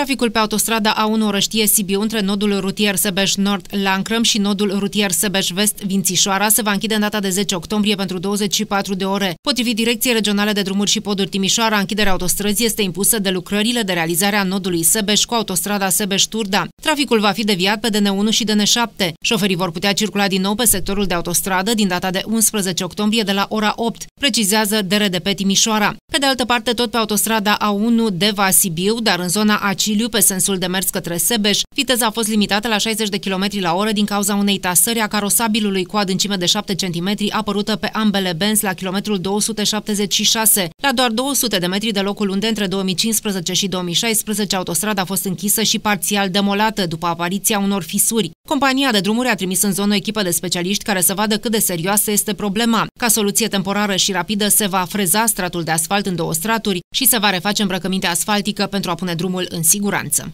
Traficul pe autostrada A1 răștie Sibiu între nodul rutier Sebeș Nord Lancrăm și nodul rutier Sebeș Vest Vințișoara se va închide în data de 10 octombrie pentru 24 de ore. Potrivit Direcției Regionale de Drumuri și Poduri Timișoara, închiderea autostrăzii este impusă de lucrările de realizare a nodului Sebeș cu autostrada Sebeș Turda. Traficul va fi deviat pe DN1 și DN7. Șoferii vor putea circula din nou pe sectorul de autostradă din data de 11 octombrie de la ora 8, precizează DRDP Timișoara. Pe de altă parte, tot pe autostrada A1 Deva Sibiu, dar în zona Aciliu, pe sensul de mers către Sebeș, viteza a fost limitată la 60 de km la oră din cauza unei tasări a carosabilului cu adâncime de 7 cm apărută pe ambele benzi la kilometrul 276, la doar 200 de metri de locul unde între 2015 și 2016 autostrada a fost închisă și parțial demolată dată după apariția unor fisuri. Compania de drumuri a trimis în zonă echipă de specialiști care să vadă cât de serioasă este problema. Ca soluție temporară și rapidă se va freza stratul de asfalt în două straturi și se va reface îmbrăcămintea asfaltică pentru a pune drumul în siguranță.